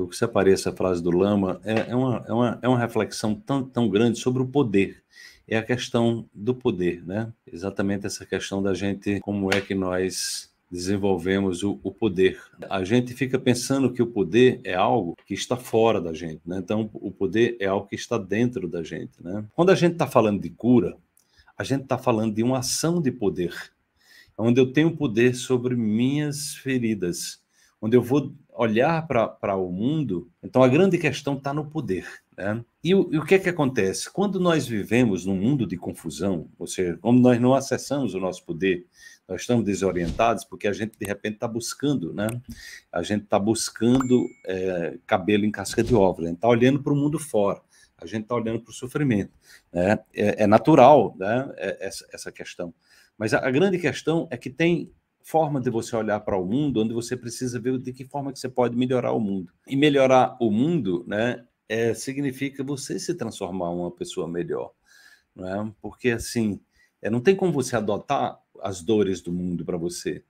Por que se a frase do Lama, é, é, uma, é, uma, é uma reflexão tão, tão grande sobre o poder. É a questão do poder, né? Exatamente essa questão da gente, como é que nós desenvolvemos o, o, poder. A gente fica pensando que o poder é algo que está fora da gente, né? Então, o poder é algo que está dentro da gente, né? Quando a gente está falando de cura, a gente está falando de uma ação de poder, onde eu tenho poder sobre minhas feridas, onde eu vou olhar para o mundo. Então, a grande questão está no poder. Né? E, o, e o que é que acontece? Quando nós vivemos num mundo de confusão, ou seja, como nós não acessamos o nosso poder, nós estamos desorientados porque a gente, de repente, está buscando, né? A gente está buscando é, cabelo em casca de ovo, a gente está olhando para o mundo fora a gente está olhando para o sofrimento. Né? É, é natural né? É, essa, essa questão. Mas a, a, grande questão é que tem forma de você olhar para o mundo, onde você precisa ver de que forma que você pode melhorar o mundo. E melhorar o mundo, né, é, significa você se transformar uma pessoa melhor, não é? Porque assim, é, não tem como você adotar as dores do mundo para você.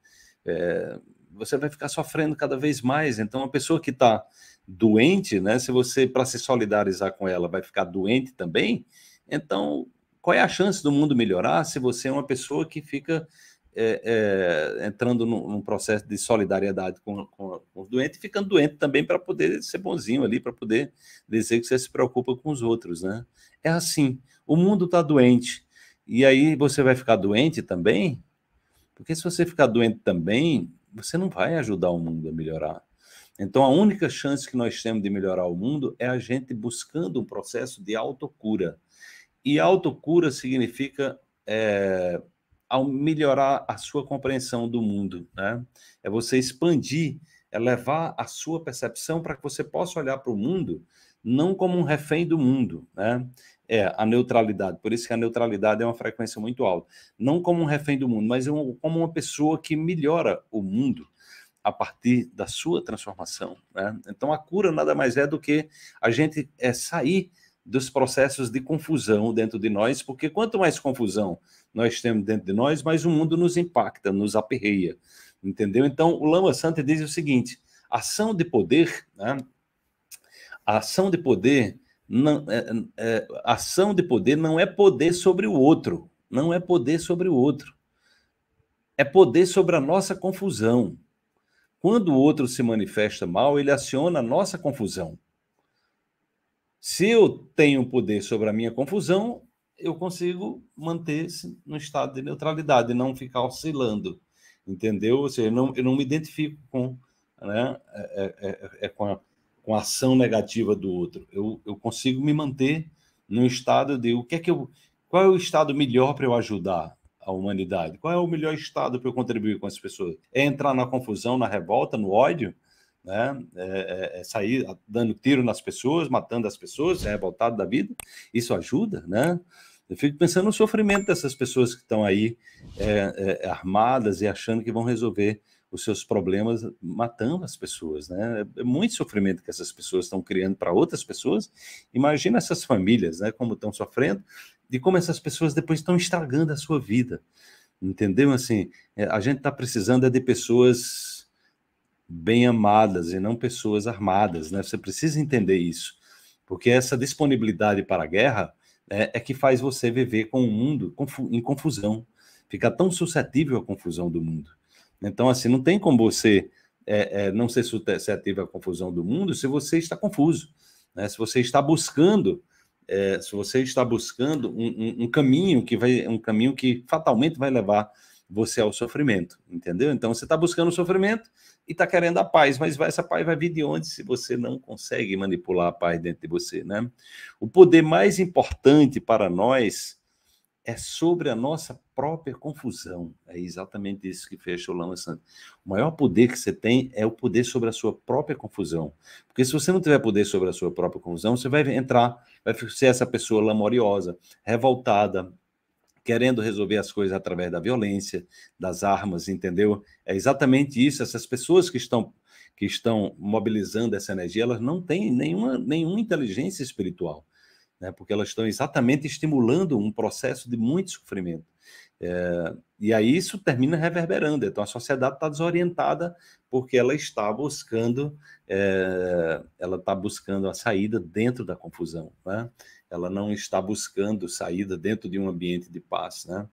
É, você vai ficar sofrendo cada vez mais. Então, a pessoa que está doente, né, se você para se solidarizar com ela vai ficar doente também, então qual é a chance do mundo melhorar se você é uma pessoa que fica é, é, entrando num, num, processo de solidariedade com, com, com os doentes e ficando doente também para poder ser bonzinho ali, para poder dizer que você se preocupa com os outros, né? É assim, o mundo está doente e aí você vai ficar doente também, porque se você ficar doente também, você não vai ajudar o mundo a melhorar. Então, a única chance que nós temos de melhorar o mundo é a gente buscando um processo de autocura. E autocura significa é, ao melhorar a sua compreensão do mundo, né? É você expandir, é levar a sua percepção para que você possa olhar para o mundo não como um refém do mundo, né? É a neutralidade. Por isso que a neutralidade é uma frequência muito alta. Não como um refém do mundo, mas como uma pessoa que melhora o mundo a partir da sua transformação, né? Então a cura nada mais é do que a gente é sair dos processos de confusão dentro de nós, porque quanto mais confusão nós temos dentro de nós, mais o mundo nos impacta, nos aperreia, entendeu? Então, o Lama Santa diz o seguinte, ação de poder, né? a ação de poder não, é, é, ação de poder não é poder sobre o outro, não é poder sobre o outro. É poder sobre a nossa confusão. Quando o outro se manifesta mal, ele aciona a nossa confusão. Se eu tenho poder sobre a minha confusão, eu consigo manter-se no estado de neutralidade, não ficar oscilando, entendeu? Ou seja, eu não, eu não me identifico com, né, é é, é, é, é com, a, com, a, ação negativa do outro. Eu, eu consigo me manter no estado de o que é que eu, qual é o estado melhor para eu ajudar a humanidade? Qual é o melhor estado para eu contribuir com as pessoas? É entrar na confusão, na revolta, no ódio? né? É, é, é sair dando tiro nas pessoas, matando as pessoas, é revoltado da vida, isso ajuda, né? Eu fico pensando no sofrimento dessas pessoas que estão aí é, é, armadas e achando que vão resolver os seus problemas matando as pessoas, né? É muito sofrimento que essas pessoas estão criando para outras pessoas. Imagina essas famílias, né? Como estão sofrendo e como essas pessoas depois estão estragando a sua vida, entendeu? Assim, é, a gente está precisando de pessoas bem amadas e não pessoas armadas, né? Você precisa entender isso, porque essa disponibilidade para a guerra é, é que faz você viver com o mundo em confusão, ficar tão suscetível à confusão do mundo. Então, assim, não tem como você é, é, não ser suscetível à confusão do mundo se você está confuso, né? Se você está buscando é, se você está buscando um, um, um, caminho que vai um caminho que fatalmente vai levar você é o sofrimento, entendeu? Então você está buscando o sofrimento e está querendo a paz, mas essa paz vai vir de onde se você não consegue manipular a paz dentro de você, né? O poder mais importante para nós é sobre a nossa própria confusão. É exatamente isso que fecha o Lama Santo. O maior poder que você tem é o poder sobre a sua própria confusão. Porque se você não tiver poder sobre a sua própria confusão, você vai entrar, vai ser essa pessoa lamoriosa, revoltada, querendo resolver as coisas através da violência, das armas, entendeu? É exatamente isso. Essas pessoas que estão que estão mobilizando essa energia, elas não têm nenhuma, nenhuma inteligência espiritual, né? porque elas estão exatamente estimulando um processo de muito sofrimento. É, e aí isso termina reverberando. Então a sociedade está desorientada porque ela está buscando, é, ela está buscando a saída dentro da confusão. Né? ela não está buscando saída dentro de um ambiente de paz, né?